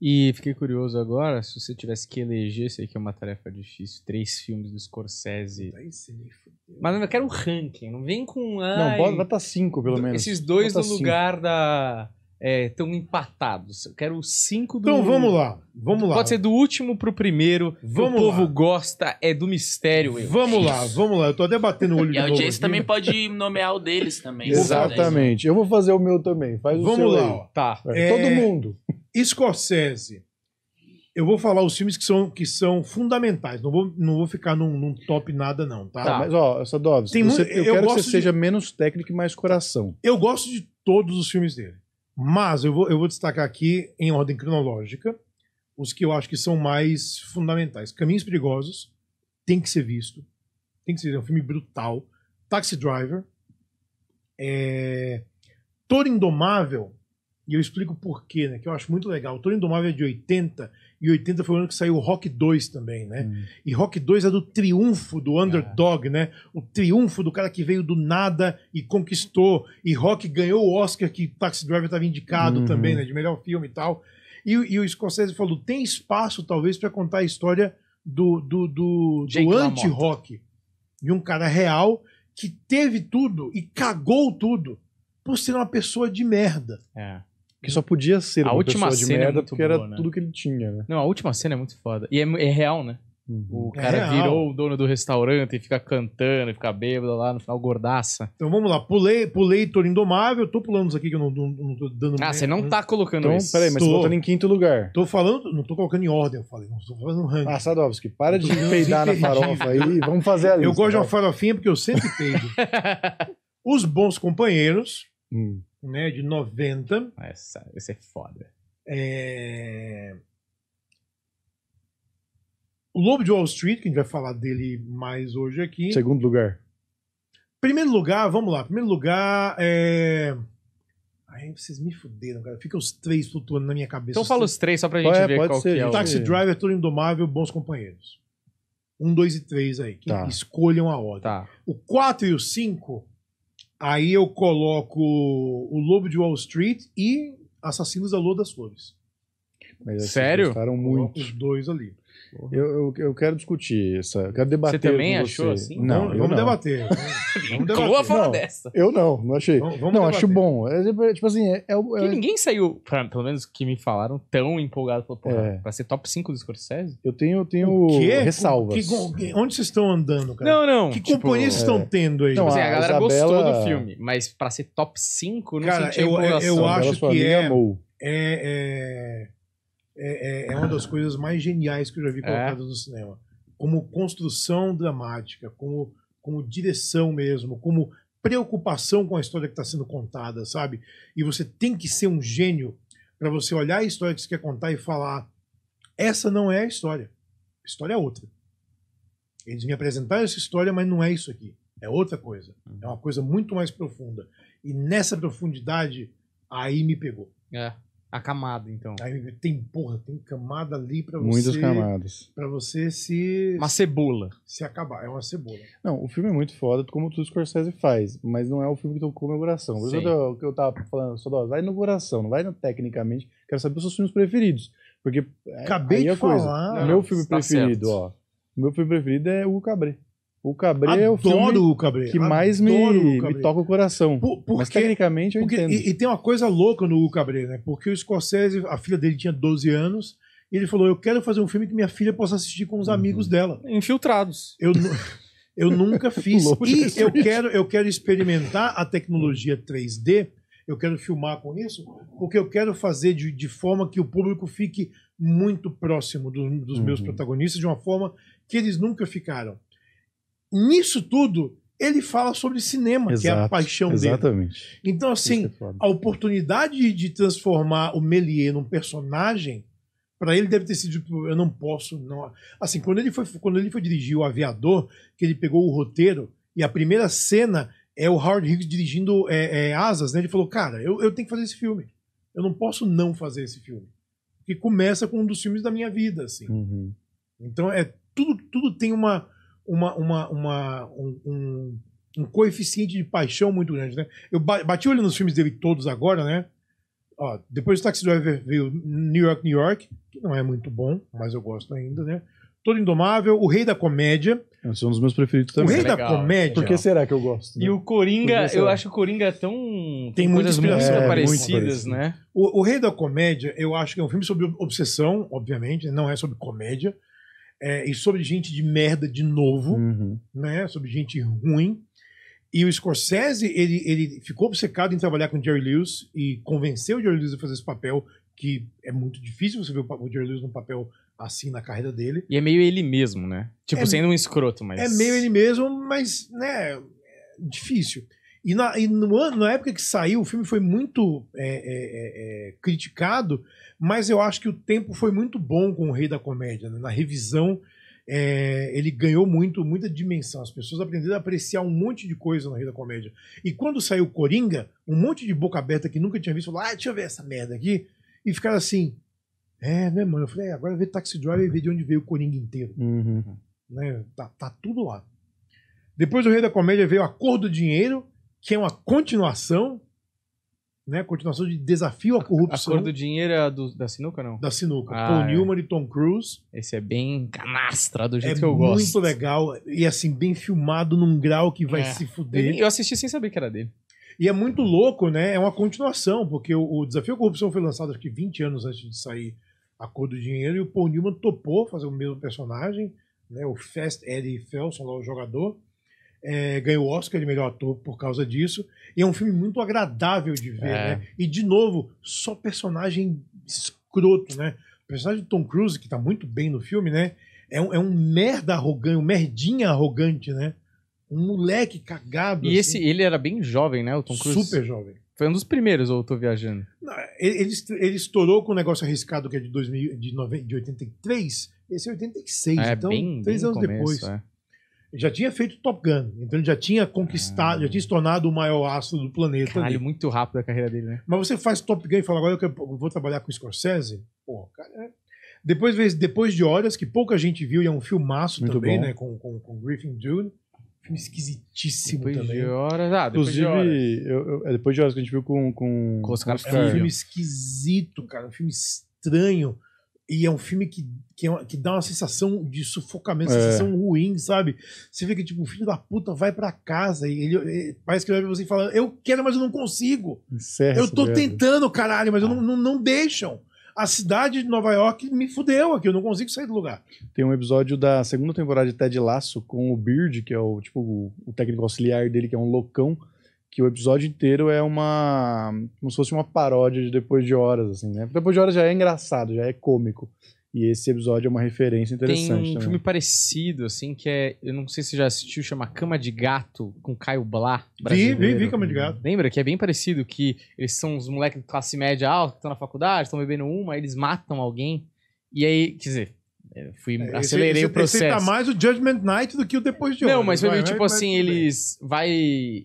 E fiquei curioso agora, se você tivesse que eleger, sei que é uma tarefa difícil, três filmes do Scorsese. Mas eu quero um ranking, não vem com. Ai, não, bota, bota cinco, pelo menos. Esses dois bota no cinco. lugar da. Estão é, empatados. Eu quero cinco do. Então vamos lá. Vamos lá. Pode ser do último pro primeiro. Vamos o povo lá. gosta, é do mistério. Eu. Vamos lá, vamos lá. Eu tô até batendo o olho E a audiência também pode nomear o deles também. Exatamente. Eu vou fazer o meu também. Faz vamos o seu lá. Aí. Tá. É... Todo mundo. Scorsese. Eu vou falar os filmes que são, que são fundamentais. Não vou, não vou ficar num, num top nada, não, tá? Tá, mas ó, Sadovs, Tem muito- eu, eu quero que você de- seja menos técnico e mais coração. Eu gosto de todos os filmes dele. Mas eu vou, eu vou destacar aqui, em ordem cronológica, os que eu acho que são mais fundamentais. Caminhos Perigosos tem que ser visto. Tem que ser é um filme brutal. Taxi Driver. É... Toro Indomável e eu explico por quê, né? Que eu acho muito legal. O Tony Indomável é de 80, e 80 foi o ano que saiu o Rock 2 também, né? Hum. E Rock 2 é do triunfo do ah. underdog, é. né? O triunfo do cara que veio do nada e conquistou. E Rock ganhou o Oscar que Taxi Driver estava indicado uhum. também, né? De melhor filme e tal. E, e o Scorsese falou: tem espaço, talvez, para contar a história do, do, do, do anti-rock. De um cara real que teve tudo e cagou tudo por ser uma pessoa de merda. É. Que só podia ser a uma última pessoa de cena é merda é porque boa, era né? tudo que ele tinha, né? Não, a última cena é muito foda. E é, é real, né? Uhum. O é cara é virou o dono do restaurante e fica cantando, e fica bêbado lá no final, gordaça. Então vamos lá, pulei, pulei Toro Indomável, tô pulando isso aqui que eu não, não, não tô dando... Ah, você não tá colocando então, isso. peraí, mas tô, você botando em quinto lugar. Tô falando, não tô colocando em ordem, eu falei, não tô fazendo ranking. Ah, Sadovski, para de peidar na farofa aí, vamos fazer a lista. Eu gosto de uma farofinha porque eu sempre peido. Os Bons Companheiros, hum né, de 90. Essa, esse é foda. É... O Lobo de Wall Street, que a gente vai falar dele mais hoje aqui. Segundo lugar. Primeiro lugar, vamos lá. Primeiro lugar é. Aí vocês me fuderam, cara. Fica os três flutuando na minha cabeça. Então os fala três. os três só pra gente é, ver qual ser, que é. O... Taxi Driver, Tudo Indomável, Bons Companheiros. Um, dois e três aí. Tá. Escolham a ordem. Tá. O quatro e o cinco Aí eu coloco o Lobo de Wall Street e Assassinos da Lua das Flores. Mas assim, Sério? Gostaram muito. Os dois ali. Eu, eu, eu, quero discutir essa. Eu quero debater. Você também achou você. assim? Não, não vamos não. debater. Vamos debater. a forma não, dessa. Eu não, não achei. Vamos, vamos não, debater. acho bom. É tipo, é, tipo assim, é, é, é... ninguém saiu, pra, pelo menos que me falaram, tão empolgado pra, porra, é. pra ser top 5 do Scorsese. Eu tenho, eu tenho ressalvas. Que, onde vocês estão andando, cara? Não, não. Que tipo, companhia vocês estão é. tendo aí? Não, tipo assim, a, a galera Isabela... gostou do filme, mas pra ser top 5, não cara, senti eu, eu, eu acho que é, é, é é, é, é, uma das coisas mais geniais que eu já vi é? colocadas é. no cinema. Como construção dramática, como, como direção mesmo, como preocupação com a história que está sendo contada, sabe? E você tem que ser um gênio para você olhar a história que você quer contar e falar: essa não é a história. A história é outra. Eles me apresentaram essa história, mas não é isso aqui. É outra coisa. Uhum. É uma coisa muito mais profunda. E nessa profundidade, aí me pegou. É. A camada, então. Aí tem, porra, tem camada ali pra você. Muitas camadas. Pra você se. Uma cebola. Se acabar, é uma cebola. Não, o filme é muito foda, como tudo o Scorsese faz, mas não é o filme que tocou meu coração. O isso eu, que eu tava falando, só vai no coração, não vai no, tecnicamente. Quero saber os seus filmes preferidos. Porque. É, Acabei de é falar. Coisa, não, meu filme tá preferido, certo. ó. Meu filme preferido é o Cabré. O Cabré adoro é o filme o Cabré, que mais me, o me toca o coração. Por, Mas tecnicamente eu porque, entendo. E, e, tem uma coisa louca no Hugo Cabré, né? Porque o Scorsese, a filha dele tinha 12 anos, e ele falou, eu quero fazer um filme que minha filha possa assistir com os uhum. amigos dela. Infiltrados. Eu, eu nunca fiz. e eu quero, eu quero experimentar a tecnologia 3D, eu quero filmar com isso, porque eu quero fazer de, de forma que o público fique muito próximo do, dos uhum. meus protagonistas, de uma forma que eles nunca ficaram nisso tudo, ele fala sobre cinema, Exato, que é a paixão exatamente. dele. Então, assim, é a oportunidade de transformar o Melier num personagem, para ele deve ter sido, tipo, eu não posso, não. Assim, quando ele foi, quando ele foi dirigir o Aviador, que ele pegou o roteiro e a primeira cena é o Howard Hughes dirigindo é, é, Asas, né? Ele falou, cara, eu, eu tenho que fazer esse filme. Eu não posso não fazer esse filme. Que começa com um dos filmes da minha vida, assim. Uhum. Então é tudo, tudo tem uma uma, uma, uma um, um, um, coeficiente de paixão muito grande, né? Eu bati olho nos filmes dele todos agora, né? Ó, depois do Taxi Driver veio New York, New York, que não é muito bom, mas eu gosto ainda, né? Todo Indomável, O Rei da Comédia. Esse é um dos meus preferidos também. O Rei é da Comédia. Por que será que eu gosto? Né? E o Coringa, eu acho o Coringa tão. Tem, tem muitas coisas muito é, parecidas, muito né? O, o Rei da Comédia, eu acho que é um filme sobre obsessão, obviamente, né? não é sobre comédia é, e sobre gente de merda de novo, uhum. né? Sobre gente ruim. E o Scorsese, ele, ele ficou obcecado em trabalhar com o Jerry Lewis e convenceu o Jerry Lewis a fazer esse papel, que é muito difícil você ver o Jerry Lewis num papel assim na carreira dele. E é meio ele mesmo, né? Tipo, é, sendo um escroto, mas... É meio ele mesmo, mas, né, é difícil. E, na, e no, na época que saiu, o filme foi muito é, é, é, é, criticado, mas eu acho que o tempo foi muito bom com o Rei da Comédia. Né? Na revisão, é, ele ganhou muito, muita dimensão. As pessoas aprenderam a apreciar um monte de coisa no Rei da Comédia. E quando saiu Coringa, um monte de boca aberta que nunca tinha visto falou: ah, deixa eu ver essa merda aqui. E ficaram assim. É, né, mano? Eu falei, é, agora ver Taxi Driver e ver de onde veio o Coringa inteiro. Uhum. Né? Tá, tá tudo lá. Depois do Rei da Comédia veio A Cor do Dinheiro, que é uma continuação, né? Continuação de desafio à corrupção. A cor do dinheiro é do, da sinuca, não? Da sinuca. Ah, Paul é. Newman e Tom Cruise. Esse é bem canastra, do é jeito é que eu gosto. É muito legal e, assim, bem filmado num grau que vai é. se fuder. Eu assisti sem saber que era dele. E é muito louco, né? É uma continuação, porque o, o Desafio à Corrupção foi lançado acho que 20 anos antes de sair A Cor do Dinheiro e o Paul Newman topou fazer o mesmo personagem, né? O Fast Eddie Felson, lá, o jogador é, ganhou o Oscar de melhor ator por causa disso. E é um filme muito agradável de ver, é. né? E, de novo, só personagem escroto, né? O personagem do Tom Cruise, que tá muito bem no filme, né? É um, é um merda arrogante, um merdinha arrogante, né? Um moleque cagado. E assim. esse, ele era bem jovem, né? O Tom Cruise. Super jovem. Foi um dos primeiros, ou eu tô viajando? Não, ele, ele estourou com um negócio arriscado que é de, 2000, de, 90, de 83. Esse é 86, é, então, bem, três bem anos começo, depois. É já tinha feito Top Gun, então ele já tinha conquistado, ah. já tinha se tornado o maior astro do planeta. Caralho, ali. muito rápido a carreira dele, né? Mas você faz Top Gun e fala, agora eu, quero, eu vou trabalhar com o Scorsese? Pô, cara, é... Depois, depois de Horas, que pouca gente viu, e é um filmaço muito também, bom. né? Com, com, com Griffin Dune. Filme esquisitíssimo depois também. De horas, ah, depois Inclusive, de horas. Eu, eu, é depois de horas que a gente viu com. Com, com Oscar É um filme esquisito, cara. Um filme estranho e é um filme que, que, é que dá uma sensação de sufocamento, é. sensação ruim, sabe? Você vê que, tipo, o filho da puta vai para casa e ele, ele, parece que ele vai você falando: Eu quero, mas eu não consigo. Encerra eu tô mesmo. tentando, caralho, mas eu não, ah. não, não deixam a cidade de Nova York me fudeu aqui, eu não consigo sair do lugar. Tem um episódio da segunda temporada de Ted Lasso com o Beard, que é o tipo o técnico auxiliar dele, que é um loucão que o episódio inteiro é uma. como se fosse uma paródia de Depois de Horas, assim, né? Depois de Horas já é engraçado, já é cômico. E esse episódio é uma referência interessante. Tem um também. filme parecido, assim, que é. Eu não sei se você já assistiu, chama Cama de Gato, com Caio Blá. Vi, vi, vi Cama de Gato. Lembra? Que é bem parecido, que eles são os moleques de classe média alta que estão na faculdade, estão bebendo uma, aí eles matam alguém. E aí, quer dizer, é, fui, é, acelerei esse, esse, o processo. Esse tá mais o Judgment Night do que o Depois de hoje Não, mas foi meio tipo assim, eles, vai,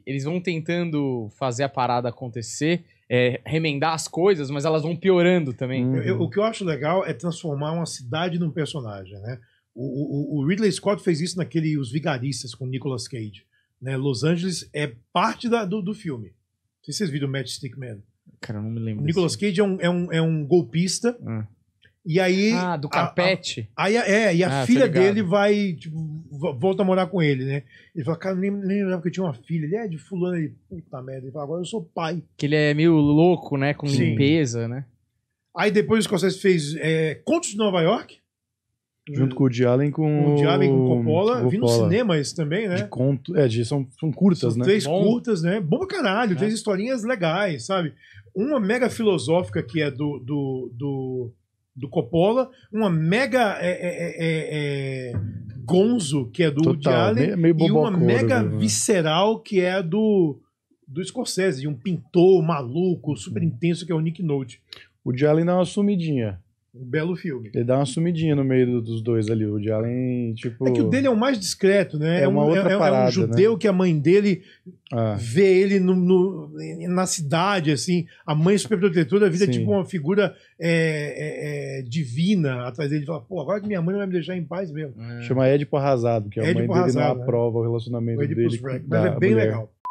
eles vão tentando fazer a parada acontecer, é, remendar as coisas, mas elas vão piorando também. Uhum. Eu, eu, uhum. o que eu acho legal é transformar uma cidade num personagem, né? O, o, o Ridley Scott fez isso naquele Os Vigaristas com Nicolas Cage. Né? Los Angeles é parte da, do, do filme. Não sei se vocês viram o Matchstick Man. Cara, não me lembro. O Nicolas Cage é um, é um, é um golpista. Ah. E aí. Ah, do Capete? A, a, aí, é, e a ah, filha dele vai, tipo, volta a morar com ele, né? Ele fala, cara, nem, nem lembrava que eu tinha uma filha. Ele é de fulano, ele, puta merda. Ele fala, agora eu sou pai. Que ele é meio louco, né? Com Sim. limpeza, né? Aí depois o Scorsese fez é, Contos de Nova York. Junto com o Diallen com. O Diallen com Coppola. Coppola. Vi no cinema esse também, né? De conto. É, de, são, são curtas, são né? Três Bom. curtas, né? Bom pra caralho, é. três historinhas legais, sabe? Uma mega filosófica que é do, do, do do Coppola, uma mega é, é, é, é, é Gonzo, que é do Total, Woody Allen, e uma mega né? visceral, que é do, do Scorsese, um pintor maluco, super hum. intenso, que é o Nick Nolte. O Woody Allen dá uma sumidinha. Um belo filme. Ele dá uma sumidinha no meio dos dois ali, o de Allen, tipo... É que o dele é o mais discreto, né? É, é uma um, outra é, parada, é um judeu né? que a mãe dele ah. vê ele no, no, na cidade, assim. A mãe é superprotetora, a vida é tipo uma figura é, é, é divina atrás dele. Fala, pô, agora que minha mãe não vai me deixar em paz mesmo. É. Chama Édipo Arrasado, que a mãe dele Arrasado, não né? aprova o relacionamento o dele. Mas é bem mulher. legal.